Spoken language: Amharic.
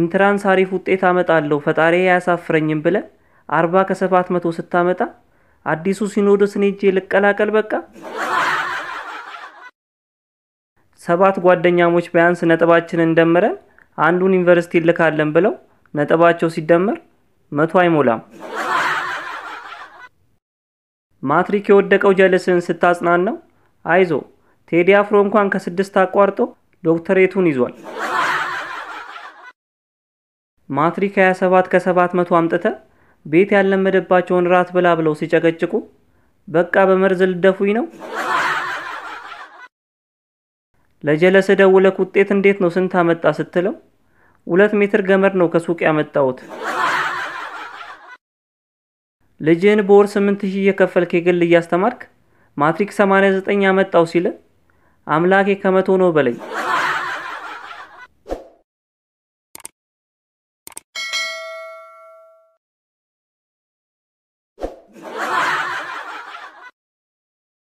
ኢንትራንስ አሪፍ ውጤት አመጣለሁ ፈጣሪ አያሳፍረኝም ብለ አርባ ከሰባት መቶ ስታመጣ አዲሱ ሲኖዶስን ሄጄ ልቀላቀል በቃ ሰባት ጓደኛሞች ቢያንስ ነጥባችንን ደምረን አንዱን ዩኒቨርሲቲ ልካለን ብለው ነጥባቸው ሲደመር መቶ አይሞላም። ማትሪክ የወደቀው ጀልስን ስታጽናናው አይዞ ቴዲ አፍሮ እንኳን ከስድስት አቋርጦ ዶክተሬቱን ይዟል። ማትሪክ 27 ከ700 አምጥተ ቤት ያለመደባቸውን ራት ብላ ብለው ሲጨቀጭቁ በቃ በመርዝ ልደፉኝ ነው። ለጀለስ ደውለክ ውጤት እንዴት ነው ስንት አመጣ ስትለው ሁለት ሜትር ገመድ ነው ከሱቅ ያመጣሁት። ልጅህን በወር 8000 እየከፈልክ የግል እያስተማርክ ማትሪክ 89 ያመጣው ሲል አምላኬ ከመቶ ነው በለኝ።